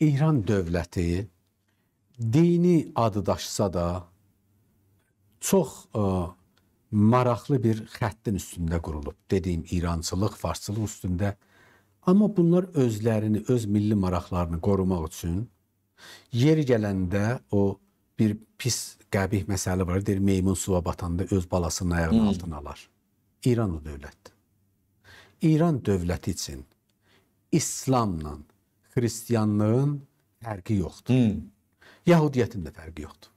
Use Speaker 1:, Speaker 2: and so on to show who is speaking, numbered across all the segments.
Speaker 1: İran dövləti dini adı daşısa da çox ə, e, maraqlı bir xəttin üstündə qurulub. Dediyim İrançılıq, farsçılıq üstündə. Amma bunlar özlərini, öz milli maraqlarını qorumaq üçün yeri gələndə o bir pis qəbih məsələ var. Deyir meymun suya batanda öz balasının ayağının hmm. altına alar. İran o dövlətdir. İran dövləti üçün İslamla xristianlığın fərqi yoxdur. Hmm. Yahudiyyətin də fərqi yoxdur.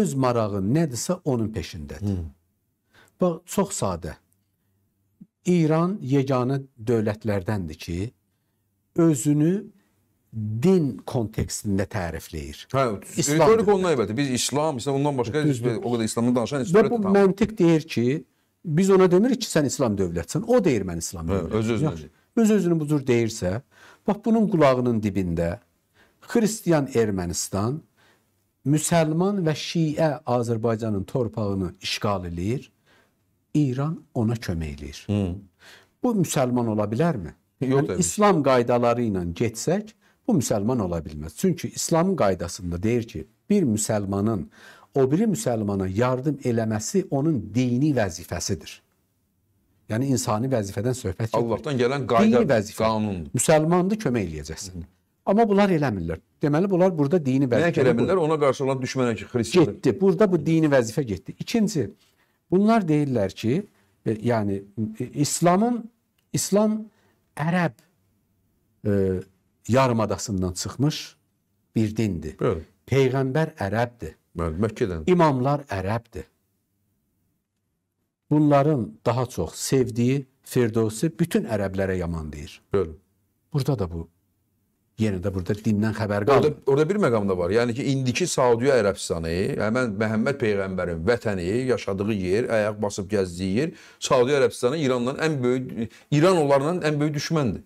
Speaker 1: Öz marağı nədirsə onun peşindədir. Hmm. Bax, çox sadə. İran yeganə dövlətlərdəndir ki, özünü din kontekstində tərifləyir. Hə, retorik
Speaker 2: ondan əlbəttə. Biz İslam, İslam ondan başqa Düzdür. o qədər İslamdan danışan heç bir bu tam.
Speaker 1: məntiq deyir ki, biz ona demirik ki, sən İslam dövlətsən. O deyir mən İslam dövlətəm. Hə, öz özünə öz-özünü budur deyirsə, bax bunun qulağının dibində Xristiyan Ermənistan, müsəlman və şiə Azərbaycanın torpağını işğal eləyir, İran ona kömək eləyir. Hı. Bu müsəlman ola bilərmi? Yox, yəni, İslam qaydaları ilə getsək, bu müsəlman ola bilməz. Çünki İslamın qaydasında deyir ki, bir müsəlmanın o biri müsəlmana yardım eləməsi onun dini vəzifəsidir. Yəni insani vəzifədən söhbət gedir. Allahdan gələn qayda, dini vəzifə, qanundur. Müsəlmandır, kömək eləyəcəksən. Hı. Amma bunlar eləmirlər. Deməli bunlar burada dini vəzifə. Nəyə eləmirlər?
Speaker 2: Ona qarşı olan düşmənə
Speaker 1: ki, xristian. Getdi. Burada bu dini vəzifə getdi. İkinci, bunlar deyirlər ki, e, yəni e, İslamın İslam Ərəb e, yarımadasından çıxmış bir dindir. Bəli. Peyğəmbər ərəbdir. Bəli, Məkkədən. İmamlar ərəbdir bunların daha çox sevdiyi Firdovsi bütün ərəblərə yaman deyir. Bəli. Burada da bu yenə də burada dindən xəbər qalır. Orada,
Speaker 2: orada bir məqam da var. Yəni ki, indiki Saudiya Ərəbistanı, həmən Məhəmməd peyğəmbərin vətəni, yaşadığı yer, ayaq basıb gəzdiyi yer Saudiya Ərəbistanı İrandan ən böyük İran onlarla ən böyük düşməndir.